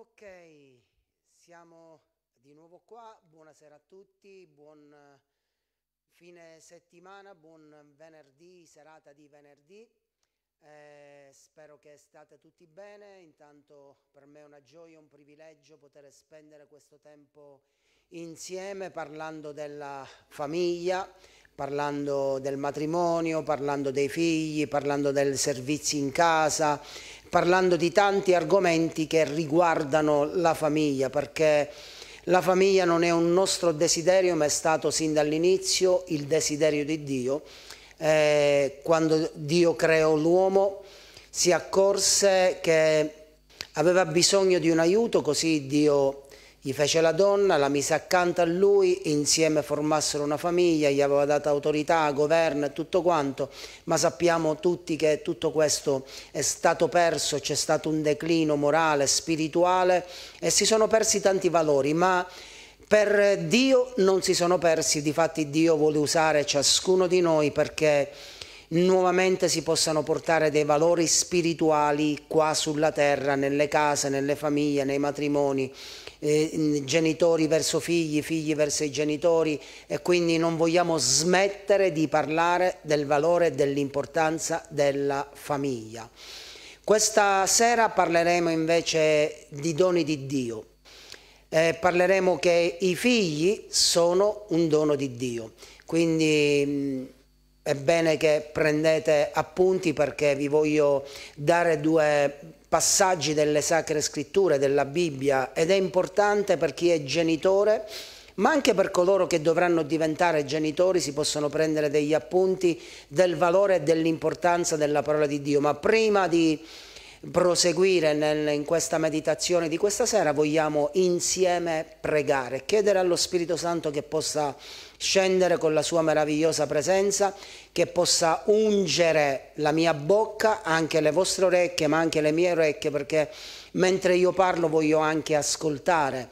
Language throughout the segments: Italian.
Ok, siamo di nuovo qua, buonasera a tutti, buon eh, fine settimana, buon venerdì, serata di venerdì. Eh, spero che state tutti bene, intanto per me è una gioia, un privilegio poter spendere questo tempo insieme parlando della famiglia parlando del matrimonio, parlando dei figli, parlando dei servizi in casa, parlando di tanti argomenti che riguardano la famiglia, perché la famiglia non è un nostro desiderio, ma è stato sin dall'inizio il desiderio di Dio. Eh, quando Dio creò l'uomo si accorse che aveva bisogno di un aiuto, così Dio gli fece la donna, la mise accanto a lui, insieme formassero una famiglia, gli aveva dato autorità, governo e tutto quanto, ma sappiamo tutti che tutto questo è stato perso, c'è stato un declino morale, spirituale e si sono persi tanti valori, ma per Dio non si sono persi, difatti Dio vuole usare ciascuno di noi perché nuovamente si possano portare dei valori spirituali qua sulla terra, nelle case, nelle famiglie, nei matrimoni eh, genitori verso figli, figli verso i genitori e quindi non vogliamo smettere di parlare del valore e dell'importanza della famiglia. Questa sera parleremo invece di doni di Dio. Eh, parleremo che i figli sono un dono di Dio, quindi mh, mm, è bene che prendete appunti perché vi voglio dare due passaggi delle sacre scritture, della Bibbia ed è importante per chi è genitore ma anche per coloro che dovranno diventare genitori si possono prendere degli appunti del valore e dell'importanza della parola di Dio. Ma prima di proseguire nel, in questa meditazione di questa sera vogliamo insieme pregare, chiedere allo Spirito Santo che possa scendere con la sua meravigliosa presenza, che possa ungere la mia bocca, anche le vostre orecchie, ma anche le mie orecchie, perché mentre io parlo voglio anche ascoltare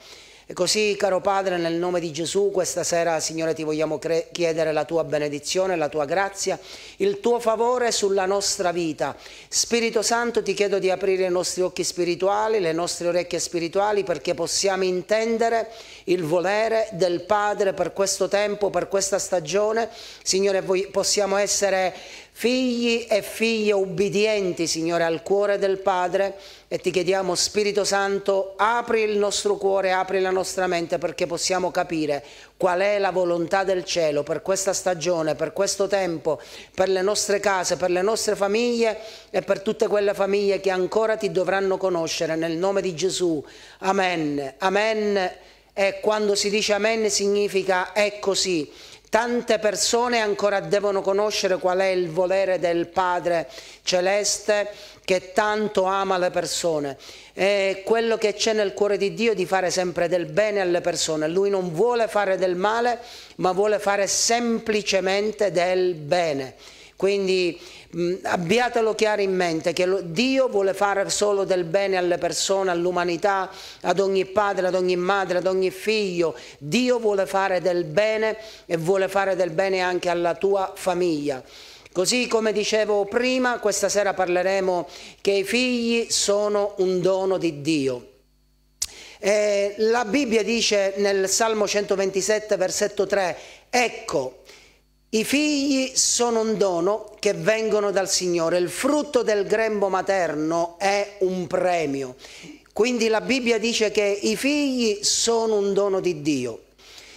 e così, caro Padre, nel nome di Gesù, questa sera, Signore, ti vogliamo chiedere la tua benedizione, la tua grazia, il tuo favore sulla nostra vita. Spirito Santo, ti chiedo di aprire i nostri occhi spirituali, le nostre orecchie spirituali, perché possiamo intendere il volere del Padre per questo tempo, per questa stagione. Signore, possiamo essere figli e figlie ubbidienti, Signore, al cuore del Padre e ti chiediamo, Spirito Santo, apri il nostro cuore, apri la nostra mente perché possiamo capire qual è la volontà del cielo per questa stagione, per questo tempo, per le nostre case, per le nostre famiglie e per tutte quelle famiglie che ancora ti dovranno conoscere nel nome di Gesù. Amen. Amen. E quando si dice amen significa è così Tante persone ancora devono conoscere qual è il volere del Padre Celeste che tanto ama le persone. È quello che c'è nel cuore di Dio di fare sempre del bene alle persone. Lui non vuole fare del male, ma vuole fare semplicemente del bene. Quindi mh, mm, abbiatelo chiaro in mente che lo, Dio vuole fare solo del bene alle persone, all'umanità, ad ogni padre, ad ogni madre, ad ogni figlio. Dio vuole fare del bene e vuole fare del bene anche alla tua famiglia. Così come dicevo prima, questa sera parleremo che i figli sono un dono di Dio. Eh, la Bibbia dice nel Salmo 127, versetto 3, ecco, i figli sono un dono che vengono dal Signore, il frutto del grembo materno è un premio. Quindi la Bibbia dice che i figli sono un dono di Dio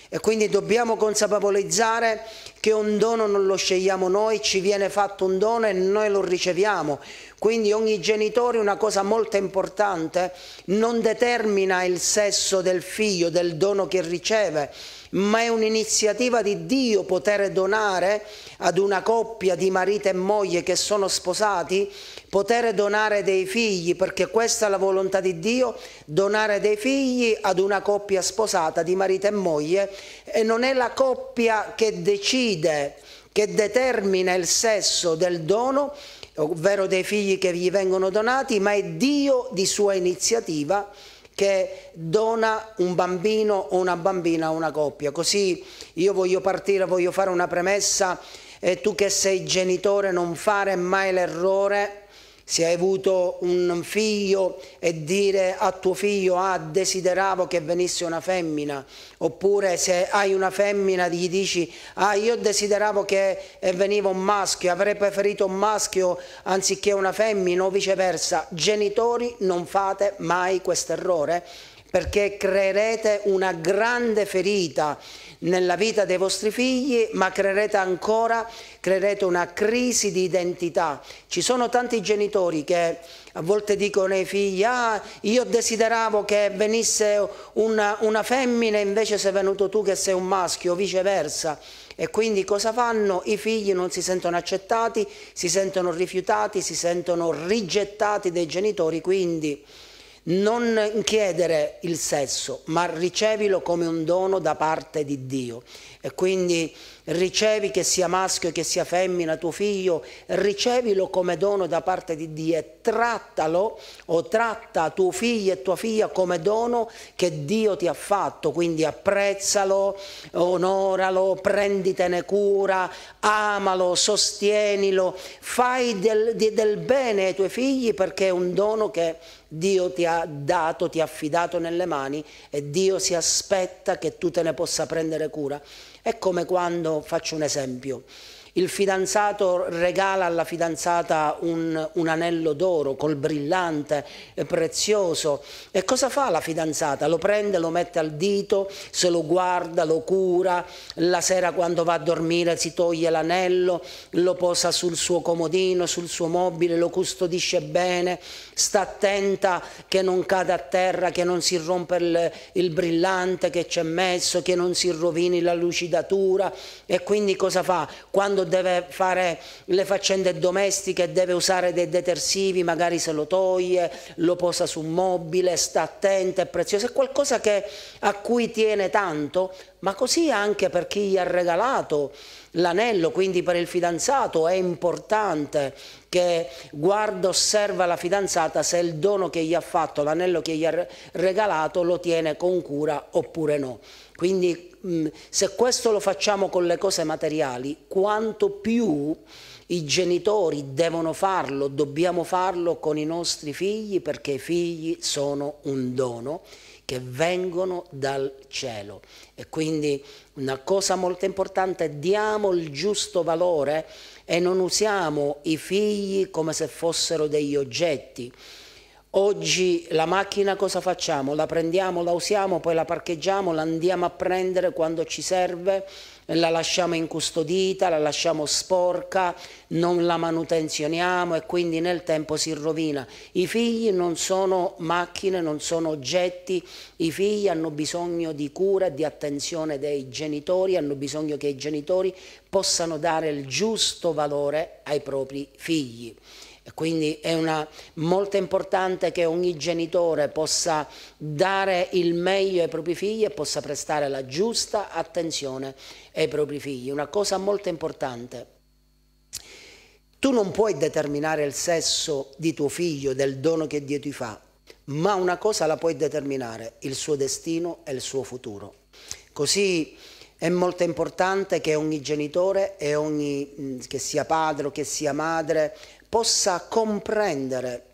e quindi dobbiamo consapevolizzare che un dono non lo scegliamo noi, ci viene fatto un dono e noi lo riceviamo. Quindi ogni genitore, una cosa molto importante, non determina il sesso del figlio, del dono che riceve ma è un'iniziativa di Dio poter donare ad una coppia di marito e moglie che sono sposati, poter donare dei figli, perché questa è la volontà di Dio, donare dei figli ad una coppia sposata di marito e moglie, e non è la coppia che decide, che determina il sesso del dono, ovvero dei figli che gli vengono donati, ma è Dio di sua iniziativa che dona un bambino o una bambina a una coppia. Così io voglio partire, voglio fare una premessa e tu che sei genitore non fare mai l'errore se hai avuto un figlio e dire a tuo figlio ah desideravo che venisse una femmina oppure se hai una femmina gli dici ah io desideravo che eh, veniva un maschio avrei preferito un maschio anziché una femmina o viceversa genitori non fate mai questo errore perché creerete una grande ferita nella vita dei vostri figli, ma creerete ancora creerete una crisi di identità. Ci sono tanti genitori che a volte dicono ai figli, ah io desideravo che venisse una, una femmina, invece sei venuto tu che sei un maschio, o viceversa. E quindi cosa fanno? I figli non si sentono accettati, si sentono rifiutati, si sentono rigettati dai genitori, quindi non chiedere il sesso, ma ricevilo come un dono da parte di Dio. E quindi ricevi che sia maschio, che sia femmina, tuo figlio, ricevilo come dono da parte di Dio e trattalo o tratta tuo figlio e tua figlia come dono che Dio ti ha fatto. Quindi apprezzalo, onoralo, prenditene cura, amalo, sostienilo, fai del, del bene ai tuoi figli perché è un dono che Dio ti ha dato, ti ha affidato nelle mani e Dio si aspetta che tu te ne possa prendere cura. È come quando, faccio un esempio, il fidanzato regala alla fidanzata un, un anello d'oro col brillante, prezioso. E cosa fa la fidanzata? Lo prende, lo mette al dito, se lo guarda, lo cura, la sera quando va a dormire si toglie l'anello, lo posa sul suo comodino, sul suo mobile, lo custodisce bene, sta attenta che non cada a terra, che non si rompa il, il brillante che ci è messo, che non si rovini la lucidatura e quindi cosa fa? Quando deve fare le faccende domestiche deve usare dei detersivi, magari se lo toglie, lo posa su un mobile, sta attenta, è prezioso, è qualcosa che, a cui tiene tanto, ma così anche per chi gli ha regalato l'anello, quindi per il fidanzato è importante che guarda, osserva la fidanzata se il dono che gli ha fatto, l'anello che gli ha regalato lo tiene con cura oppure no. Quindi se questo lo facciamo con le cose materiali, quanto più i genitori devono farlo, dobbiamo farlo con i nostri figli perché i figli sono un dono che vengono dal cielo. E quindi una cosa molto importante, è diamo il giusto valore e non usiamo i figli come se fossero degli oggetti. Oggi la macchina cosa facciamo? La prendiamo, la usiamo, poi la parcheggiamo, la andiamo a prendere quando ci serve eh, la lasciamo incustodita, la lasciamo sporca, non la manutenzioniamo e quindi nel tempo si rovina. I figli non sono macchine, non sono oggetti, i figli hanno bisogno di cura, di attenzione dei genitori, hanno bisogno che i genitori possano dare il giusto valore ai propri figli. Quindi è una, molto importante che ogni genitore possa dare il meglio ai propri figli e possa prestare la giusta attenzione ai propri figli. Una cosa molto importante. Tu non puoi determinare il sesso di tuo figlio, del dono che Dio ti fa, ma una cosa la puoi determinare, il suo destino e il suo futuro. Così è molto importante che ogni genitore, ogni, mm, che sia padre o che sia madre, possa comprendere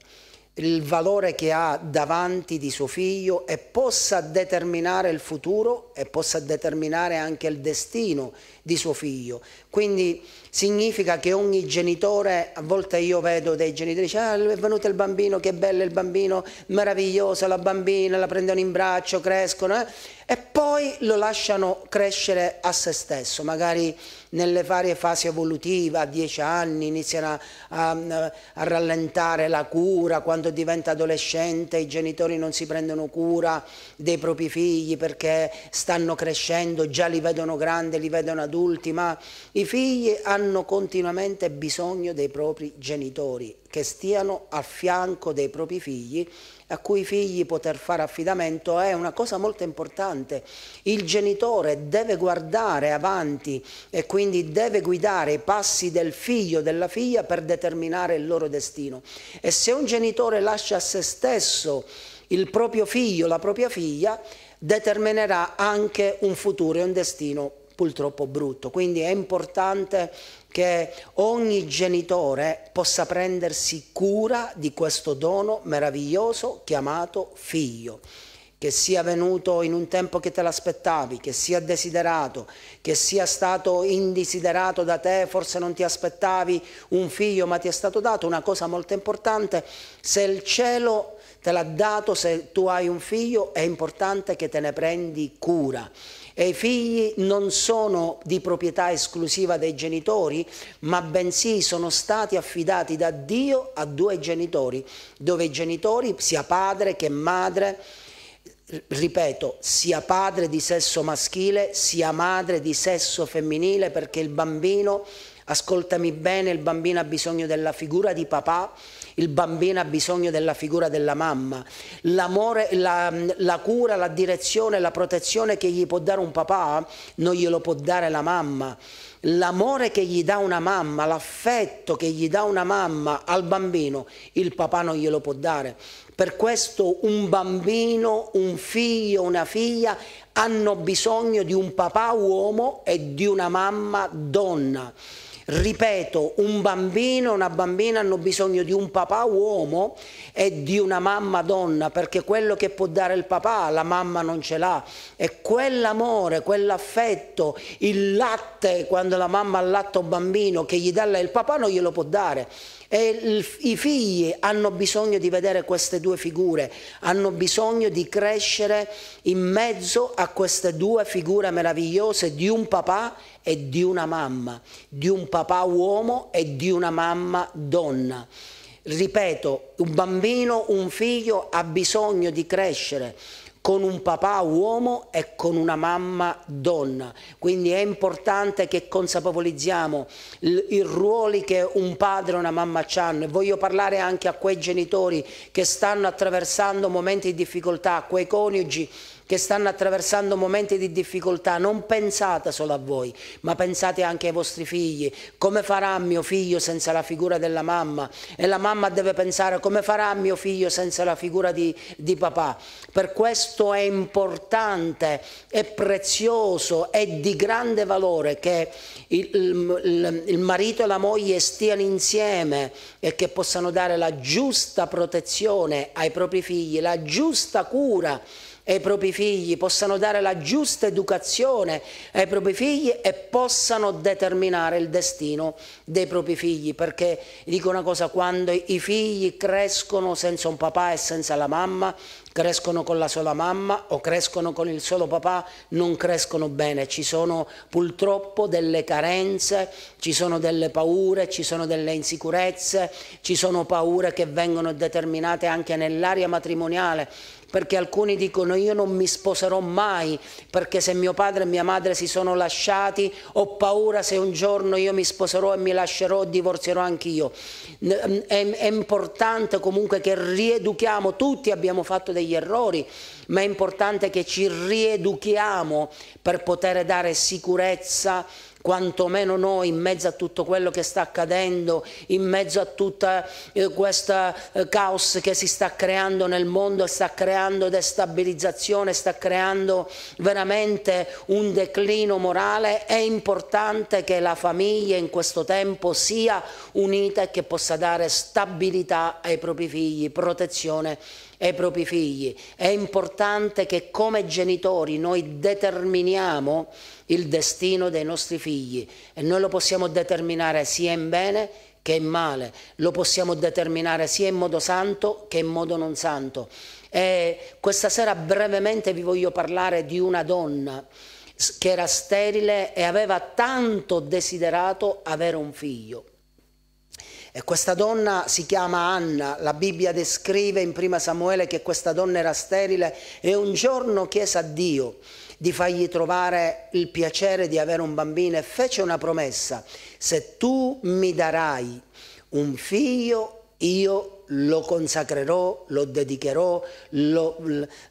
il valore che ha davanti di suo figlio e possa determinare il futuro e possa determinare anche il destino di suo figlio. Quindi significa che ogni genitore, a volte io vedo dei genitori, dice ah, è venuto il bambino, che bello il bambino, meraviglioso, la bambina, la prendono in braccio, crescono eh? e poi lo lasciano crescere a se stesso, magari nelle varie fasi evolutive, a dieci anni iniziano a, a, a rallentare la cura, quando diventa adolescente i genitori non si prendono cura dei propri figli perché stanno crescendo, già li vedono grandi, li vedono adulti, ma i figli hanno continuamente bisogno dei propri genitori, che stiano al fianco dei propri figli, a cui i figli poter fare affidamento è una cosa molto importante. Il genitore deve guardare avanti e quindi deve guidare i passi del figlio, della figlia per determinare il loro destino. E se un genitore lascia a se stesso il proprio figlio, la propria figlia, determinerà anche un futuro e un destino purtroppo brutto. Quindi è importante che ogni genitore possa prendersi cura di questo dono meraviglioso chiamato figlio che sia venuto in un tempo che te l'aspettavi, che sia desiderato, che sia stato indesiderato da te, forse non ti aspettavi un figlio ma ti è stato dato, una cosa molto importante, se il cielo te l'ha dato, se tu hai un figlio è importante che te ne prendi cura e i figli non sono di proprietà esclusiva dei genitori, ma bensì sono stati affidati da Dio a due genitori, dove i genitori, sia padre che madre, ripeto, sia padre di sesso maschile, sia madre di sesso femminile, perché il bambino, ascoltami bene, il bambino ha bisogno della figura di papà, il bambino ha bisogno della figura della mamma, l'amore, la, la cura, la direzione, la protezione che gli può dare un papà non glielo può dare la mamma l'amore che gli dà una mamma, l'affetto che gli dà una mamma al bambino, il papà non glielo può dare. Per questo un bambino, un figlio, una figlia hanno bisogno di un papà uomo e di una mamma donna ripeto, un bambino e una bambina hanno bisogno di un papà uomo e di una mamma donna, perché quello che può dare il papà la mamma non ce l'ha. E quell'amore, quell'affetto, il latte, quando la mamma allatta un bambino che gli dà il papà non glielo può dare. E I figli hanno bisogno di vedere queste due figure, hanno bisogno di crescere in mezzo a queste due figure meravigliose di un papà e di una mamma, di un papà uomo e di una mamma donna. Ripeto, un bambino, un figlio ha bisogno di crescere con un papà uomo e con una mamma donna. Quindi è importante che consapevolizziamo i ruoli che un padre e una mamma hanno. E Voglio parlare anche a quei genitori che stanno attraversando momenti di difficoltà, a quei coniugi che stanno attraversando momenti di difficoltà, non pensate solo a voi, ma pensate anche ai vostri figli. Come farà mio figlio senza la figura della mamma? E la mamma deve pensare come farà mio figlio senza la figura di, di papà. Per questo è importante, è prezioso, è di grande valore che il, il, il marito e la moglie stiano insieme e che possano dare la giusta protezione ai propri figli, la giusta cura ai propri figli, possano dare la giusta educazione ai propri figli e possano determinare il destino dei propri figli, perché dico una cosa, quando i figli crescono senza un papà e senza la mamma, crescono con la sola mamma o crescono con il solo papà, non crescono bene, ci sono purtroppo delle carenze, ci sono delle paure, ci sono delle insicurezze, ci sono paure che vengono determinate anche nell'area matrimoniale, perché alcuni dicono io non mi sposerò mai, perché se mio padre e mia madre si sono lasciati ho paura se un giorno io mi sposerò e mi lascerò, e divorzierò anch'io. È, è importante comunque che rieduchiamo, tutti abbiamo fatto degli errori, ma è importante che ci rieduchiamo per poter dare sicurezza quantomeno noi in mezzo a tutto quello che sta accadendo, in mezzo a tutta eh, questa eh, caos che si sta creando nel mondo, sta creando destabilizzazione, sta creando veramente un declino morale, è importante che la famiglia in questo tempo sia unita e che possa dare stabilità ai propri figli, protezione ai propri figli. È importante che come genitori noi determiniamo il destino dei nostri figli e noi lo possiamo determinare sia in bene che in male, lo possiamo determinare sia in modo santo che in modo non santo. E questa sera brevemente vi voglio parlare di una donna che era sterile e aveva tanto desiderato avere un figlio. E questa donna si chiama Anna, la Bibbia descrive in prima Samuele che questa donna era sterile e un giorno chiese a Dio di fargli trovare il piacere di avere un bambino e fece una promessa, se tu mi darai un figlio io lo consacrerò, lo dedicherò, lo,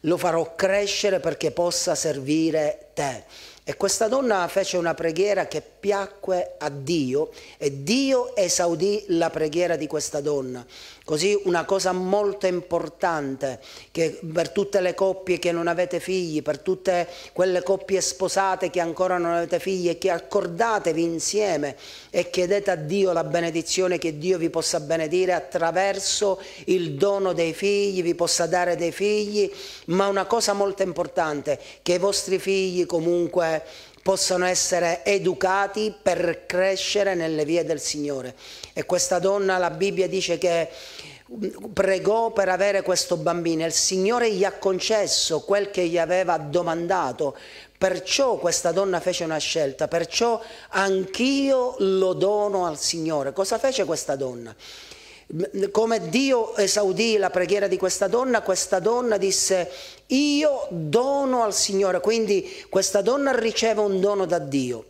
lo farò crescere perché possa servire te. E questa donna fece una preghiera che piacque a Dio e Dio esaudì la preghiera di questa donna. Così una cosa molto importante che per tutte le coppie che non avete figli, per tutte quelle coppie sposate che ancora non avete figli e che accordatevi insieme e chiedete a Dio la benedizione che Dio vi possa benedire attraverso il dono dei figli, vi possa dare dei figli, ma una cosa molto importante che i vostri figli comunque comunque possano essere educati per crescere nelle vie del Signore. E questa donna, la Bibbia dice che mm, pregò per avere questo bambino e il Signore gli ha concesso quel che gli aveva domandato. Perciò questa donna fece una scelta, perciò anch'io lo dono al Signore. Cosa fece questa donna? come Dio esaudì la preghiera di questa donna, questa donna disse io dono al Signore, quindi questa donna riceve un dono da Dio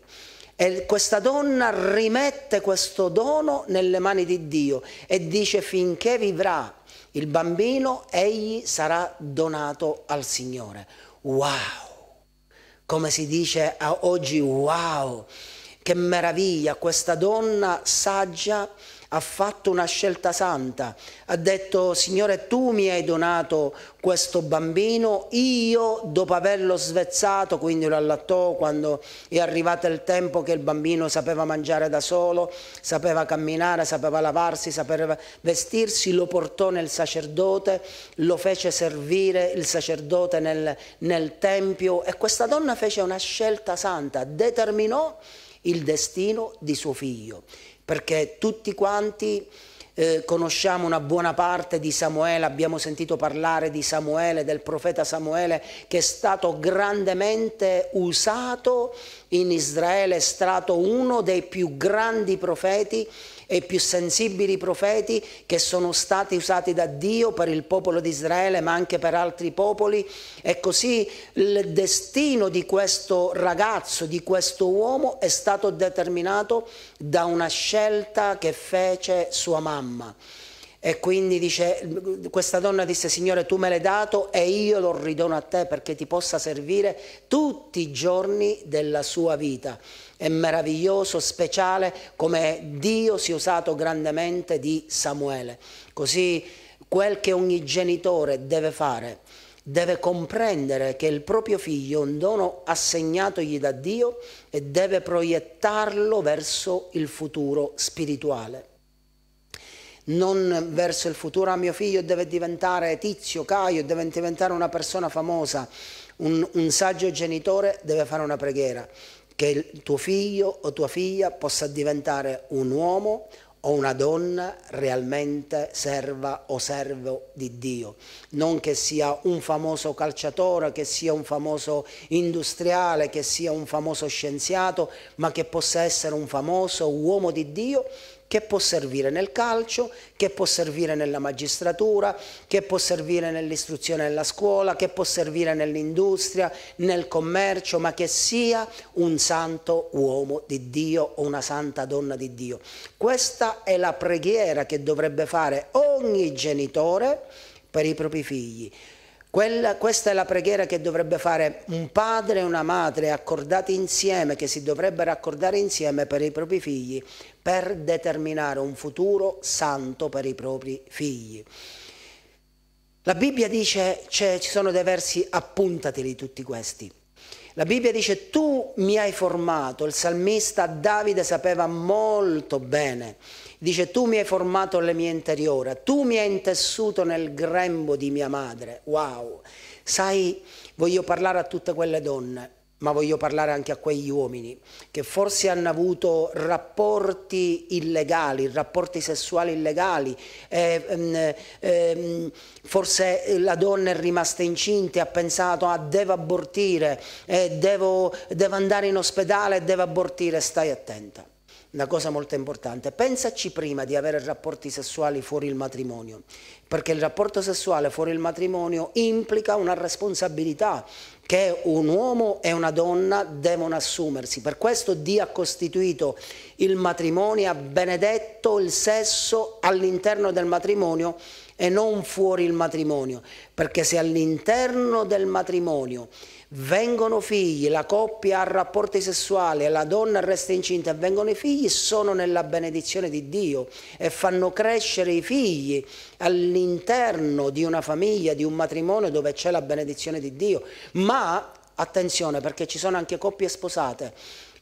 e questa donna rimette questo dono nelle mani di Dio e dice finché vivrà il bambino egli sarà donato al Signore. Wow! Come si dice oggi, wow! Che meraviglia questa donna saggia ha fatto una scelta santa, ha detto Signore tu mi hai donato questo bambino, io dopo averlo svezzato, quindi lo allattò quando è arrivato il tempo che il bambino sapeva mangiare da solo, sapeva camminare, sapeva lavarsi, sapeva vestirsi, lo portò nel sacerdote, lo fece servire il sacerdote nel, nel tempio e questa donna fece una scelta santa, determinò il destino di suo figlio perché tutti quanti eh, conosciamo una buona parte di Samuele, abbiamo sentito parlare di Samuele, del profeta Samuele che è stato grandemente usato in Israele, è stato uno dei più grandi profeti e i più sensibili profeti che sono stati usati da Dio per il popolo di Israele ma anche per altri popoli e così il destino di questo ragazzo, di questo uomo è stato determinato da una scelta che fece sua mamma. E quindi dice, questa donna disse, Signore, tu me l'hai dato e io lo ridono a te perché ti possa servire tutti i giorni della sua vita. È meraviglioso, speciale come Dio si è usato grandemente di Samuele. Così quel che ogni genitore deve fare, deve comprendere che il proprio figlio è un dono assegnatogli da Dio e deve proiettarlo verso il futuro spirituale non verso il futuro a ah, mio figlio deve diventare Tizio, Caio, deve diventare una persona famosa. Un, un saggio genitore deve fare una preghiera che tuo figlio o tua figlia possa diventare un uomo o una donna realmente serva o servo di Dio, non che sia un famoso calciatore, che sia un famoso industriale, che sia un famoso scienziato, ma che possa essere un famoso uomo di Dio che può servire nel calcio, che può servire nella magistratura, che può servire nell'istruzione della scuola, che può servire nell'industria, nel commercio, ma che sia un santo uomo di Dio o una santa donna di Dio. Questa è la preghiera che dovrebbe fare ogni genitore per i propri figli. Quella, questa è la preghiera che dovrebbe fare un padre e una madre accordati insieme, che si dovrebbero accordare insieme per i propri figli, per determinare un futuro santo per i propri figli. La Bibbia dice, ci sono dei versi, appuntateli tutti questi. La Bibbia dice tu mi hai formato, il salmista Davide sapeva molto bene Dice, tu mi hai formato le mie interiora, tu mi hai intessuto nel grembo di mia madre. Wow! Sai, voglio parlare a tutte quelle donne, ma voglio parlare anche a quegli uomini che forse hanno avuto rapporti illegali, rapporti sessuali illegali, ehm, ehm, forse la donna è rimasta incinta e ha pensato ah, devo abortire, eh, devo, devo andare in ospedale, e devo abortire, stai attenta una cosa molto importante, pensaci prima di avere rapporti sessuali fuori il matrimonio, perché il rapporto sessuale fuori il matrimonio implica una responsabilità che un uomo e una donna devono assumersi. Per questo Dio ha costituito il matrimonio, ha benedetto il sesso all'interno del matrimonio e non fuori il matrimonio, perché se all'interno del matrimonio vengono figli, la coppia ha rapporti sessuali, la donna resta incinta, vengono i figli, sono nella benedizione di Dio e fanno crescere i figli all'interno di una famiglia, di un matrimonio dove c'è la benedizione di Dio. Ma attenzione perché ci sono anche coppie sposate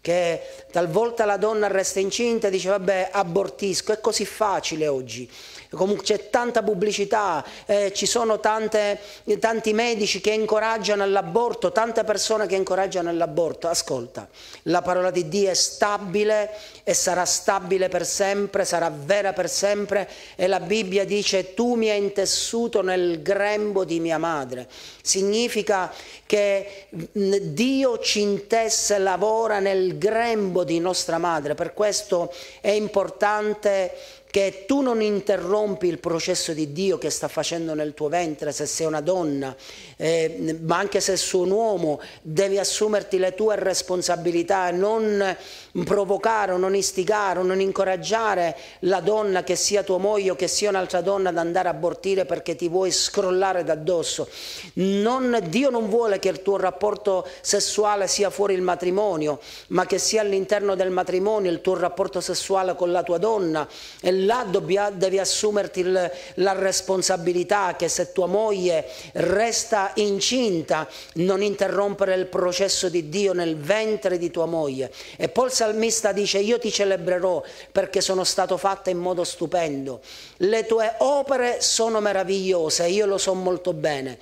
che talvolta la donna resta incinta e dice vabbè abortisco, è così facile oggi, comunque c'è tanta pubblicità, eh, ci sono tante, tanti medici che incoraggiano l'aborto, tante persone che incoraggiano l'aborto, ascolta, la parola di Dio è stabile e sarà stabile per sempre, sarà vera per sempre e la Bibbia dice tu mi hai intessuto nel grembo di mia madre, significa che Dio ci intesse, lavora nel grembo di nostra madre, per questo è importante che tu non interrompi il processo di Dio che sta facendo nel tuo ventre, se sei una donna, eh, ma anche se sei un uomo, devi assumerti le tue responsabilità e non provocare o non istigare o non incoraggiare la donna che sia tua moglie o che sia un'altra donna ad andare a abortire perché ti vuoi scrollare d'addosso. Dio non vuole che il tuo rapporto sessuale sia fuori il matrimonio, ma che sia all'interno del matrimonio il tuo rapporto sessuale con la tua donna e là dobbia, devi assumerti il, la responsabilità che se tua moglie resta incinta non interrompere il processo di Dio nel ventre di tua moglie. E Paul salmista dice io ti celebrerò perché sono stato fatta in modo stupendo, le tue opere sono meravigliose, io lo so molto bene.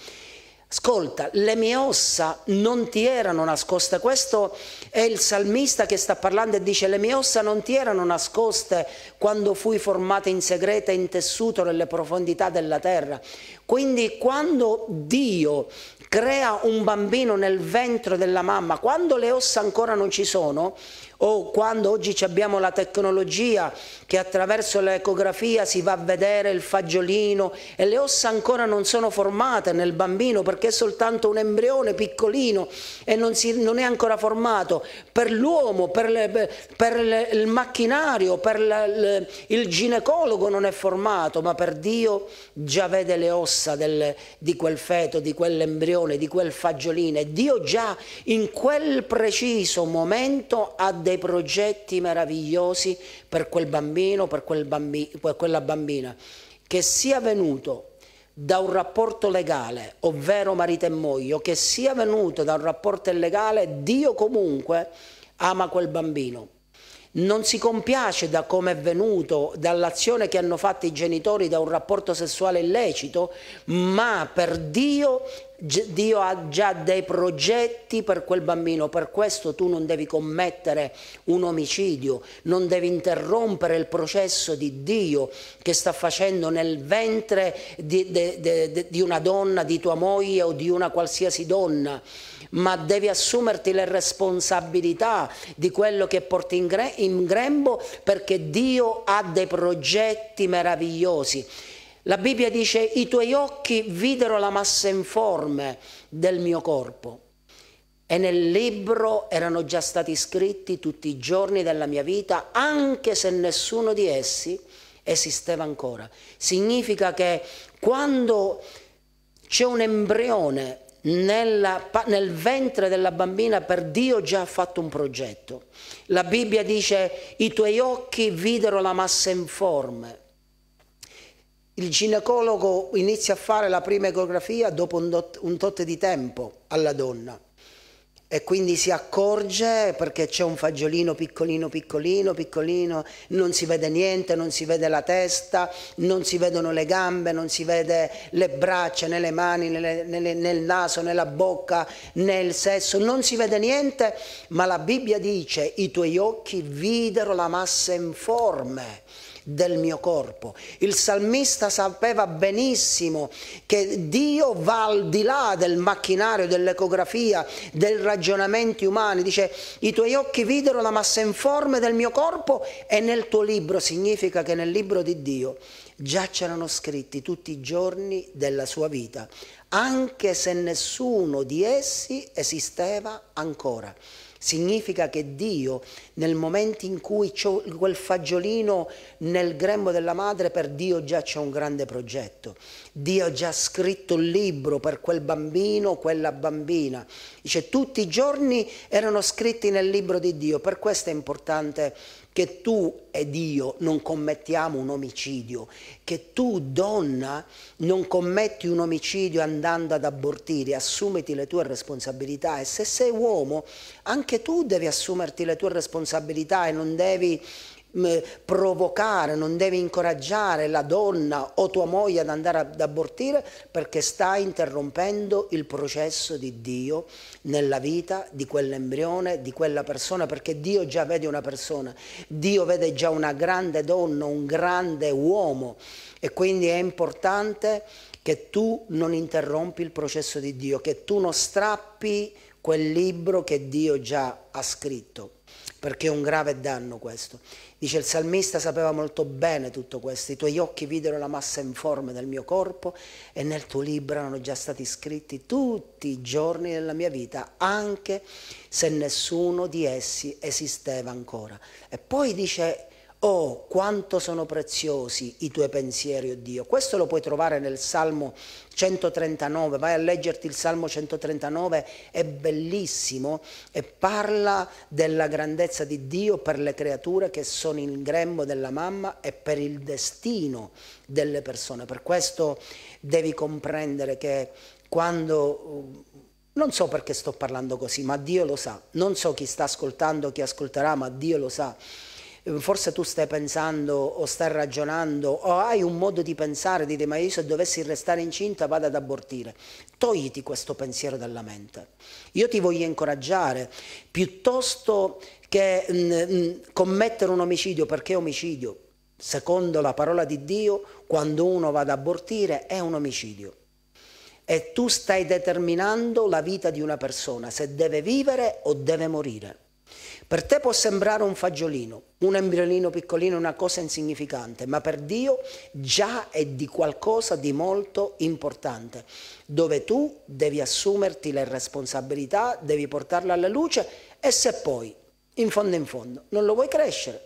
Ascolta, le mie ossa non ti erano nascoste. Questo è il salmista che sta parlando e dice: Le mie ossa non ti erano nascoste quando fui formata in segreta, in tessuto nelle profondità della terra. Quindi, quando Dio crea un bambino nel ventre della mamma, quando le ossa ancora non ci sono, o quando oggi abbiamo la tecnologia che attraverso l'ecografia si va a vedere il fagiolino e le ossa ancora non sono formate nel bambino perché è soltanto un embrione piccolino e non, si, non è ancora formato, per l'uomo, per, le, per le, il macchinario, per le, il ginecologo non è formato, ma per Dio già vede le ossa del, di quel feto, di quell'embrione, di quel fagiolino e Dio già in quel preciso momento ha detto dei progetti meravigliosi per quel bambino, per, quel bambi, per quella bambina, che sia venuto da un rapporto legale, ovvero marito e moglie, che sia venuto da un rapporto illegale, Dio comunque ama quel bambino. Non si compiace da come è venuto, dall'azione che hanno fatto i genitori da un rapporto sessuale illecito, ma per Dio Dio ha già dei progetti per quel bambino, per questo tu non devi commettere un omicidio, non devi interrompere il processo di Dio che sta facendo nel ventre di, de, de, di una donna, di tua moglie o di una qualsiasi donna, ma devi assumerti le responsabilità di quello che porti in, gre in grembo perché Dio ha dei progetti meravigliosi. La Bibbia dice i tuoi occhi videro la massa informe del mio corpo e nel libro erano già stati scritti tutti i giorni della mia vita anche se nessuno di essi esisteva ancora. Significa che quando c'è un embrione nella, nel ventre della bambina per Dio già ha fatto un progetto. La Bibbia dice i tuoi occhi videro la massa informe. Il ginecologo inizia a fare la prima ecografia dopo un, dot, un tot di tempo alla donna e quindi si accorge perché c'è un fagiolino piccolino, piccolino, piccolino, non si vede niente, non si vede la testa, non si vedono le gambe, non si vede le braccia, né le mani, né, le, né le, nel naso, nella bocca, nel sesso, non si vede niente, ma la Bibbia dice i tuoi occhi videro la massa informe del mio corpo. Il salmista sapeva benissimo che Dio va al di là del macchinario, dell'ecografia, dei ragionamenti umani. Dice, i tuoi occhi videro la massa informe del mio corpo e nel tuo libro, significa che nel libro di Dio già c'erano scritti tutti i giorni della sua vita, anche se nessuno di essi esisteva ancora. Significa che Dio, nel momento in cui c'è quel fagiolino nel grembo della madre, per Dio già c'è un grande progetto. Dio ha già scritto un libro per quel bambino, quella bambina. Dice, tutti i giorni erano scritti nel libro di Dio, per questo è importante che tu ed io non commettiamo un omicidio, che tu donna non commetti un omicidio andando ad abortire, assumiti le tue responsabilità e se sei uomo anche tu devi assumerti le tue responsabilità e non devi provocare, non devi incoraggiare la donna o tua moglie ad andare ad abortire perché stai interrompendo il processo di Dio nella vita di quell'embrione, di quella persona, perché Dio già vede una persona, Dio vede già una grande donna, un grande uomo e quindi è importante che tu non interrompi il processo di Dio, che tu non strappi quel libro che Dio già ha scritto perché è un grave danno questo. Dice il salmista sapeva molto bene tutto questo, i tuoi occhi videro la massa informe del mio corpo e nel tuo libro erano già stati scritti tutti i giorni della mia vita, anche se nessuno di essi esisteva ancora. E poi dice Oh, quanto sono preziosi i tuoi pensieri, oh Dio. Questo lo puoi trovare nel Salmo 139, vai a leggerti il Salmo 139, è bellissimo e parla della grandezza di Dio per le creature che sono in grembo della mamma e per il destino delle persone. Per questo devi comprendere che quando... Uh, non so perché sto parlando così, ma Dio lo sa. Non so chi sta ascoltando, chi ascolterà, ma Dio lo sa eh, forse tu stai pensando o stai ragionando o hai un modo di pensare, di dire ma io se dovessi restare incinta vado ad abortire. Togliti questo pensiero dalla mente. Io ti voglio incoraggiare, piuttosto che mh, mm, mh, mm, commettere un omicidio, perché omicidio, secondo la parola di Dio, quando uno va ad abortire è un omicidio e tu stai determinando la vita di una persona, se deve vivere o deve morire. Per te può sembrare un fagiolino, un embriolino piccolino, una cosa insignificante, ma per Dio già è di qualcosa di molto importante, dove tu devi assumerti le responsabilità, devi portarla alla luce e se poi, in fondo in fondo, non lo vuoi crescere,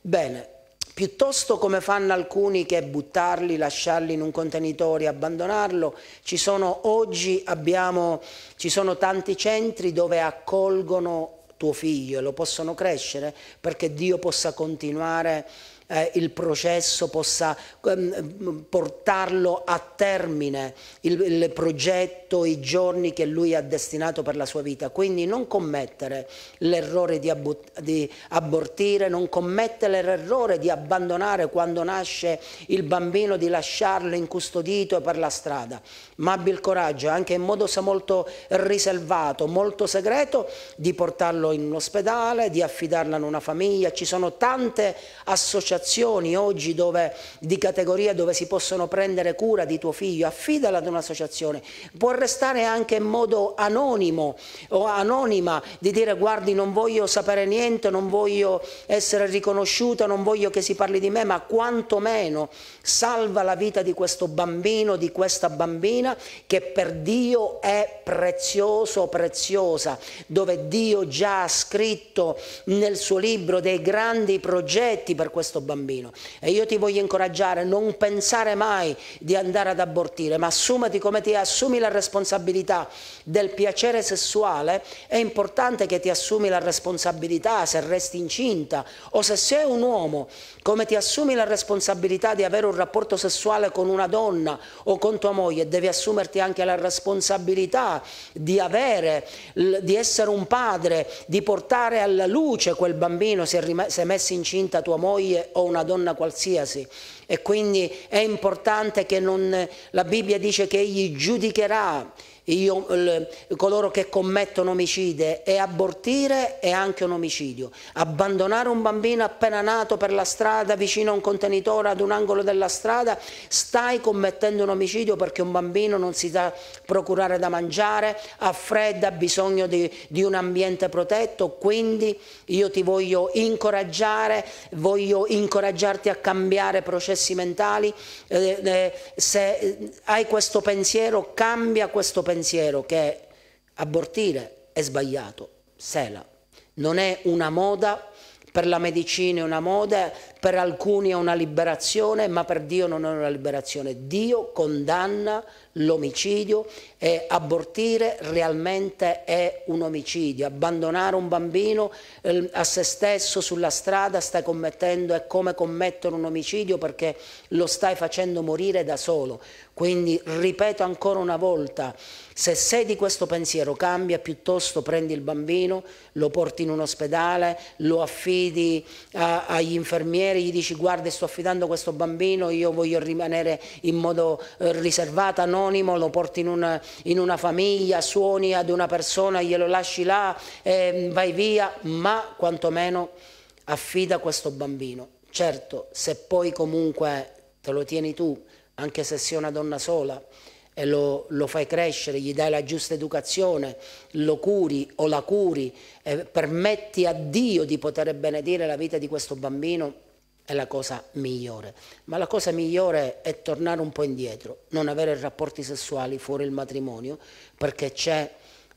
bene, piuttosto come fanno alcuni che buttarli, lasciarli in un contenitore, abbandonarlo, ci sono, oggi abbiamo, ci sono tanti centri dove accolgono tuo figlio e lo possono crescere perché Dio possa continuare a eh, il processo possa ehm, mm, portarlo a termine, il, il, progetto, i giorni che lui ha destinato per la sua vita. Quindi non commettere l'errore di, di abortire, non commettere l'errore di abbandonare quando nasce il bambino, di lasciarlo incustodito per la strada, ma abbia il coraggio, anche in modo molto riservato, molto segreto, di portarlo in un ospedale, di affidarlo a una famiglia. Ci sono tante associazioni associazioni oggi dove, di categoria dove si possono prendere cura di tuo figlio, affidala ad un'associazione, può restare anche in modo anonimo o anonima di dire guardi non voglio sapere niente, non voglio essere riconosciuta, non voglio che si parli di me, ma quantomeno salva la vita di questo bambino, di questa bambina che per Dio è prezioso, preziosa, dove Dio già ha scritto nel suo libro dei grandi progetti per questo bambino bambino. E io ti voglio incoraggiare, non pensare mai di andare ad abortire, ma assumati come ti assumi la responsabilità del piacere sessuale, è importante che ti assumi la responsabilità se resti incinta o se sei un uomo, come ti assumi la responsabilità di avere un rapporto sessuale con una donna o con tua moglie, devi assumerti anche la responsabilità di avere, di essere un padre, di portare alla luce quel bambino se è, messa incinta tua moglie o una donna qualsiasi e quindi è importante che non, la Bibbia dice che egli giudicherà io, coloro che commettono omicide e abortire è anche un omicidio. Abbandonare un bambino appena nato per la strada, vicino a un contenitore, ad un angolo della strada, stai commettendo un omicidio perché un bambino non si sa procurare da mangiare, ha freddo, ha bisogno di, di un ambiente protetto, quindi io ti voglio incoraggiare, voglio incoraggiarti a cambiare processi mentali, eh, eh, se hai questo pensiero cambia questo pensiero pensiero che abortire è sbagliato, Sela. Non è una moda, per la medicina è una moda, per alcuni è una liberazione, ma per Dio non è una liberazione. Dio condanna l'omicidio e abortire realmente è un omicidio. Abbandonare un bambino eh, a se stesso sulla strada stai commettendo, è come commettere un omicidio perché lo stai facendo morire da solo. Quindi ripeto ancora una volta, se sei di questo pensiero cambia, piuttosto prendi il bambino, lo porti in un ospedale, lo affidi a, agli infermieri, gli dici guarda sto affidando questo bambino, io voglio rimanere in modo eh, riservato, anonimo, lo porti in una, in una, famiglia, suoni ad una persona, glielo lasci là, eh, vai via, ma quantomeno affida questo bambino. Certo, se poi comunque te lo tieni tu, anche se sei una donna sola, lo, lo, fai crescere, gli dai la giusta educazione, lo curi o la curi, e permetti a Dio di poter benedire la vita di questo bambino, è la cosa migliore. Ma la cosa migliore è tornare un po' indietro, non avere rapporti sessuali fuori il matrimonio, perché c'è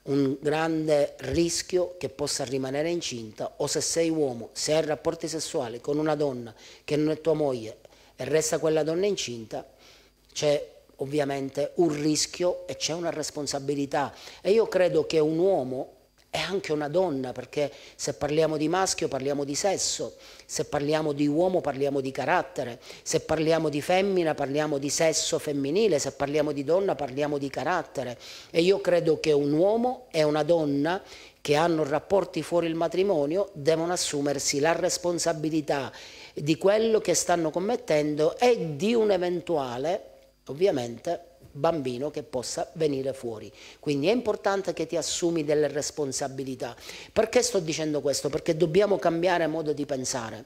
un grande rischio che possa rimanere incinta o se sei uomo, se hai rapporti sessuali con una donna che non è tua moglie e resta quella donna incinta, c'è ovviamente un rischio e c'è una responsabilità e io credo che un uomo è anche una donna perché se parliamo di maschio parliamo di sesso, se parliamo di uomo parliamo di carattere, se parliamo di femmina parliamo di sesso femminile, se parliamo di donna parliamo di carattere e io credo che un uomo e una donna che hanno rapporti fuori il matrimonio devono assumersi la responsabilità di quello che stanno commettendo e di un eventuale ovviamente bambino che possa venire fuori. Quindi è importante che ti assumi delle responsabilità. Perché sto dicendo questo? Perché dobbiamo cambiare modo di pensare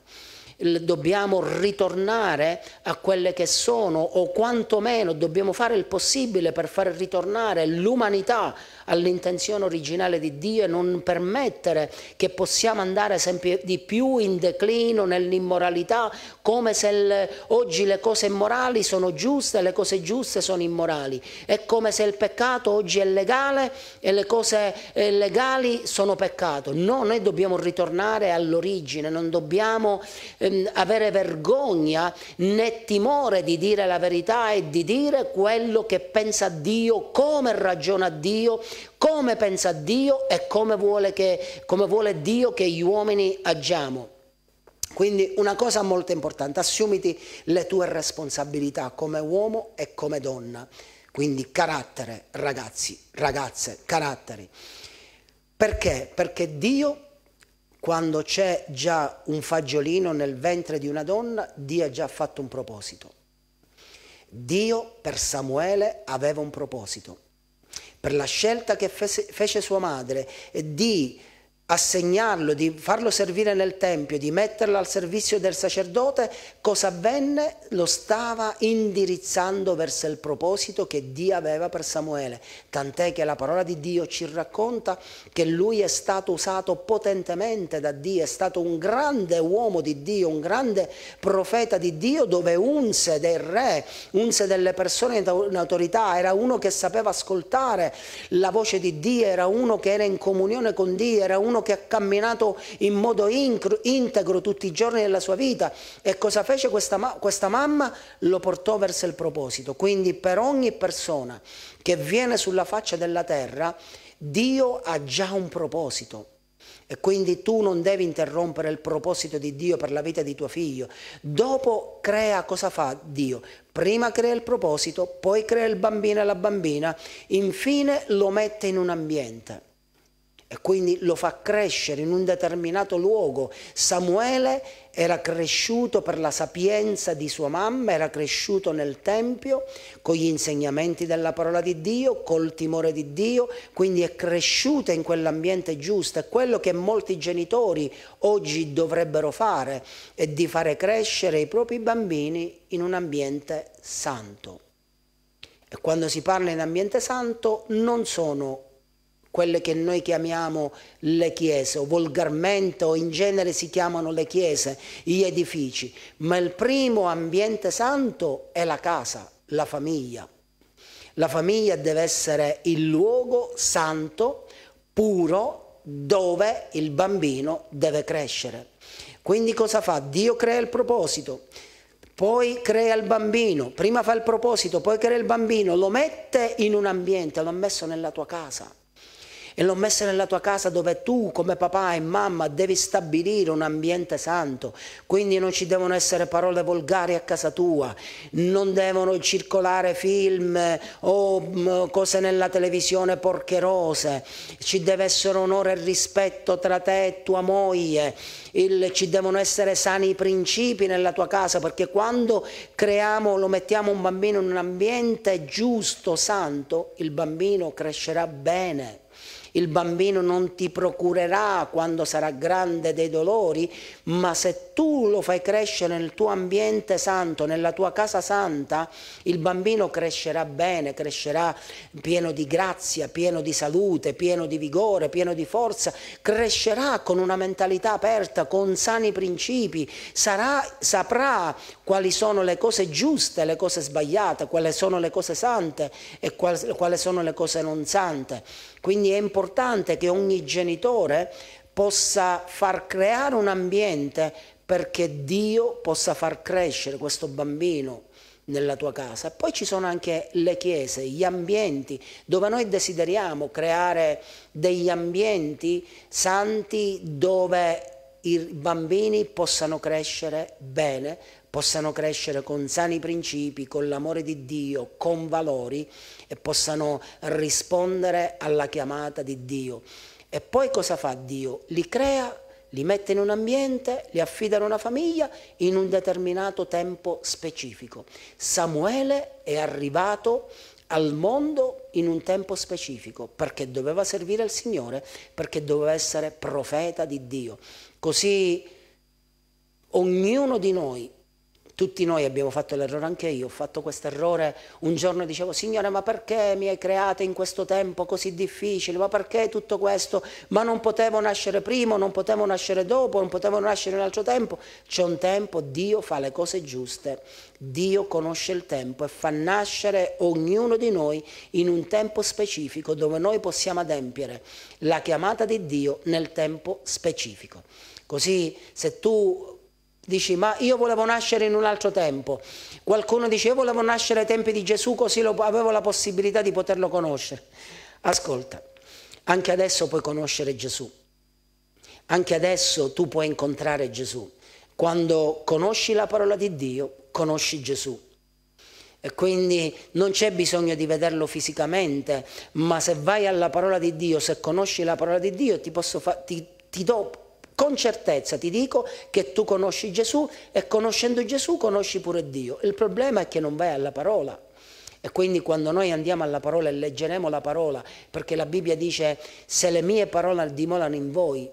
dobbiamo ritornare a quelle che sono o quantomeno dobbiamo fare il possibile per far ritornare l'umanità all'intenzione originale di Dio e non permettere che possiamo andare sempre di più in declino, nell'immoralità, come se il, oggi le cose morali sono giuste e le cose giuste sono immorali. È come se il peccato oggi è legale e le cose eh, legali sono peccato. No, noi dobbiamo ritornare all'origine, non dobbiamo ehm, avere vergogna né timore di dire la verità e di dire quello che pensa Dio, come ragiona Dio come pensa Dio e come vuole, che, come vuole Dio che gli uomini agiamo. Quindi una cosa molto importante, assumiti le tue responsabilità come uomo e come donna. Quindi carattere, ragazzi, ragazze, caratteri. Perché? Perché Dio, quando c'è già un fagiolino nel ventre di una donna, Dio ha già fatto un proposito. Dio per Samuele aveva un proposito per la scelta che fece, sua madre di assegnarlo, di farlo servire nel Tempio, di metterlo al servizio del sacerdote, cosa avvenne? Lo stava indirizzando verso il proposito che Dio aveva per Samuele, tant'è che la parola di Dio ci racconta che lui è stato usato potentemente da Dio, è stato un grande uomo di Dio, un grande profeta di Dio dove unse dei re, unse delle persone in autorità, era uno che sapeva ascoltare la voce di Dio, era uno che era in comunione con Dio, era uno che ha camminato in modo integro tutti i giorni della sua vita. E cosa fece questa, ma questa mamma? Lo portò verso il proposito. Quindi per ogni persona che viene sulla faccia della terra, Dio ha già un proposito. E quindi tu non devi interrompere il proposito di Dio per la vita di tuo figlio. Dopo crea cosa fa Dio? Prima crea il proposito, poi crea il bambino e la bambina, infine lo mette in un ambiente e quindi lo fa crescere in un determinato luogo. Samuele era cresciuto per la sapienza di sua mamma, era cresciuto nel Tempio con gli insegnamenti della parola di Dio, col timore di Dio, quindi è cresciuta in quell'ambiente giusto. È quello che molti genitori oggi dovrebbero fare, è di fare crescere i propri bambini in un ambiente santo. E quando si parla in ambiente santo non sono quelle che noi chiamiamo le chiese, o volgarmente o in genere si chiamano le chiese, gli edifici, ma il primo ambiente santo è la casa, la famiglia. La famiglia deve essere il luogo santo, puro, dove il bambino deve crescere. Quindi cosa fa? Dio crea il proposito, poi crea il bambino, prima fa il proposito, poi crea il bambino, lo mette in un ambiente, l'ha messo nella tua casa e l'ho messa nella tua casa dove tu come papà e mamma devi stabilire un ambiente santo, quindi non ci devono essere parole volgari a casa tua, non devono circolare film eh, o mm, cose nella televisione porcherose, ci deve essere onore e rispetto tra te e tua moglie, Il, ci devono essere sani principi nella tua casa perché quando creiamo, lo mettiamo un bambino in un ambiente giusto, santo, il bambino crescerà bene il bambino non ti procurerà quando sarà grande dei dolori, ma se tu lo fai crescere nel tuo ambiente santo, nella tua casa santa, il bambino crescerà bene, crescerà pieno di grazia, pieno di salute, pieno di vigore, pieno di forza, crescerà con una mentalità aperta, con sani principi, sarà, saprà quali sono le cose giuste, le cose sbagliate, quali sono le cose sante e quali sono le cose non sante. Quindi è importante che ogni genitore possa far creare un ambiente perché Dio possa far crescere questo bambino nella tua casa. Poi ci sono anche le chiese, gli ambienti dove noi desideriamo creare degli ambienti santi dove i bambini possano crescere bene, possano crescere con sani principi, con l'amore di Dio, con valori e possano rispondere alla chiamata di Dio. E poi cosa fa Dio? Li crea, li mette in un ambiente, li affida in una famiglia in un determinato tempo specifico. Samuele è arrivato al mondo in un tempo specifico, perché doveva servire il Signore, perché doveva essere profeta di Dio. Così ognuno di noi tutti noi abbiamo fatto l'errore, anche io ho fatto questo errore. Un giorno dicevo, Signore, ma perché mi hai creata in questo tempo così difficile? Ma perché tutto questo? Ma non potevo nascere prima, non potevo nascere dopo, non potevo nascere in altro tempo. C'è un tempo, Dio fa le cose giuste. Dio conosce il tempo e fa nascere ognuno di noi in un tempo specifico dove noi possiamo adempiere la chiamata di Dio nel tempo specifico. Così se tu Dici, ma io volevo nascere in un altro tempo. Qualcuno dice, io volevo nascere ai tempi di Gesù così lo, avevo la possibilità di poterlo conoscere. Ascolta, anche adesso puoi conoscere Gesù. Anche adesso tu puoi incontrare Gesù. Quando conosci la parola di Dio, conosci Gesù. E quindi non c'è bisogno di vederlo fisicamente, ma se vai alla parola di Dio, se conosci la parola di Dio, ti, posso fa- ti do con certezza ti dico che tu conosci Gesù e conoscendo Gesù conosci pure Dio. Il problema è che non vai alla parola. E quindi quando noi andiamo alla parola e leggeremo la parola, perché la Bibbia dice se le mie parole dimorano in voi,